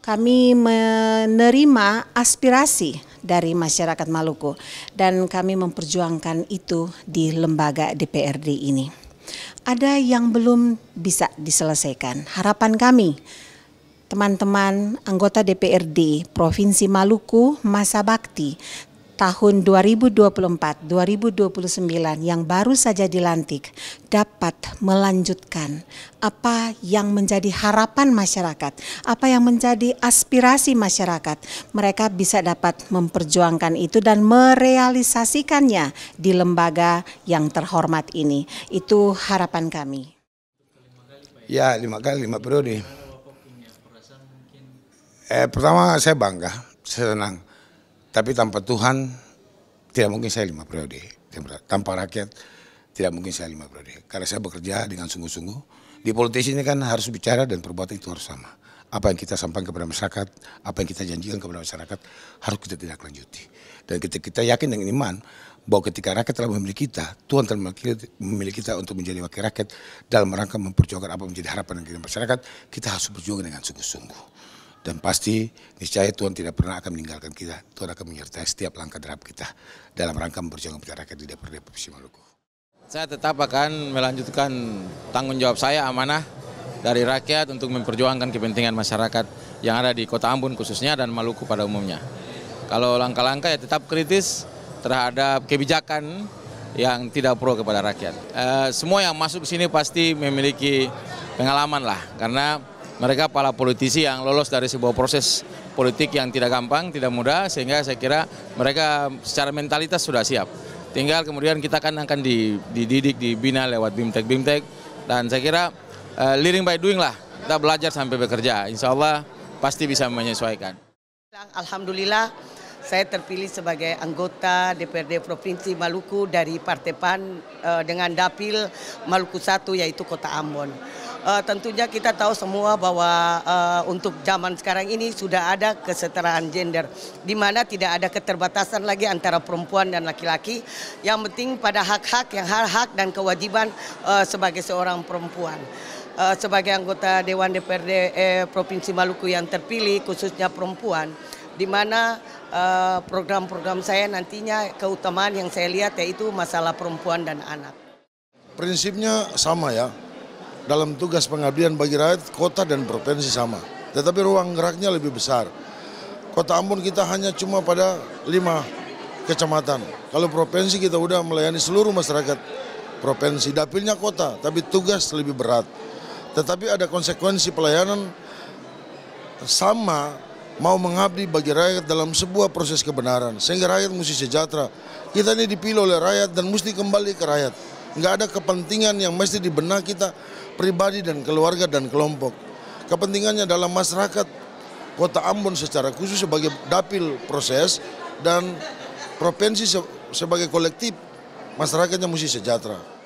kami menerima aspirasi dari masyarakat Maluku dan kami memperjuangkan itu di lembaga DPRD ini. Ada yang belum bisa diselesaikan. Harapan kami teman-teman anggota DPRD Provinsi Maluku masa bakti tahun 2024-2029 yang baru saja dilantik dapat melanjutkan apa yang menjadi harapan masyarakat, apa yang menjadi aspirasi masyarakat. Mereka bisa dapat memperjuangkan itu dan merealisasikannya di lembaga yang terhormat ini. Itu harapan kami. Ya, lima kali, lima periode. Eh, pertama saya bangga, saya senang tapi tanpa Tuhan tidak mungkin saya lima periode. Tanpa rakyat tidak mungkin saya lima periode. Karena saya bekerja dengan sungguh-sungguh. Di politisi ini kan harus bicara dan perbuatan itu harus sama. Apa yang kita sampaikan kepada masyarakat, apa yang kita janjikan kepada masyarakat harus kita tidak lanjuti. Dan kita, kita yakin dengan iman bahwa ketika rakyat telah memilih kita, Tuhan telah memilih kita untuk menjadi wakil rakyat dalam rangka memperjuangkan apa menjadi harapan dari masyarakat, kita harus berjuang dengan sungguh-sungguh dan pasti niscaya Tuhan tidak pernah akan meninggalkan kita. Tuhan akan menyertai setiap langkah terhadap kita dalam rangka memperjuangkan masyarakat rakyat di DPRD Provinsi Maluku. Saya tetap akan melanjutkan tanggung jawab saya amanah dari rakyat untuk memperjuangkan kepentingan masyarakat yang ada di Kota Ambon khususnya dan Maluku pada umumnya. Kalau langkah-langkah ya tetap kritis terhadap kebijakan yang tidak pro kepada rakyat. E, semua yang masuk sini pasti memiliki pengalaman lah karena mereka para politisi yang lolos dari sebuah proses politik yang tidak gampang, tidak mudah, sehingga saya kira mereka secara mentalitas sudah siap. Tinggal kemudian kita kan akan dididik, dibina lewat BIMTEK, BIMTEK, dan saya kira uh, leading by doing lah, kita belajar sampai bekerja. Insya Allah pasti bisa menyesuaikan. Alhamdulillah saya terpilih sebagai anggota DPRD Provinsi Maluku dari Partai PAN uh, eh, dengan dapil Maluku 1 yaitu Kota Ambon uh, tentunya kita tahu semua bahwa uh, untuk zaman sekarang ini sudah ada kesetaraan gender, di mana tidak ada keterbatasan lagi antara perempuan dan laki-laki. Yang penting pada hak-hak yang hak-hak dan kewajiban uh, sebagai seorang perempuan. Uh, sebagai anggota Dewan DPRD eh, Provinsi Maluku yang terpilih, khususnya perempuan, di mana program-program uh, program -program saya nantinya keutamaan yang saya lihat yaitu masalah perempuan dan anak. Prinsipnya sama ya, dalam tugas pengabdian bagi rakyat kota dan provinsi sama. Tetapi ruang geraknya lebih besar. Kota Ambon kita hanya cuma pada lima kecamatan. Kalau provinsi kita udah melayani seluruh masyarakat provinsi, dapilnya kota, tapi tugas lebih berat. Tetapi ada konsekuensi pelayanan sama mau mengabdi bagi rakyat dalam sebuah proses kebenaran. Sehingga rakyat mesti sejahtera. Kita ini dipilih oleh rakyat dan mesti kembali ke rakyat nggak ada kepentingan yang mesti dibenah kita pribadi dan keluarga dan kelompok. Kepentingannya dalam masyarakat kota Ambon secara khusus sebagai dapil proses dan provinsi sebagai kolektif masyarakatnya mesti sejahtera.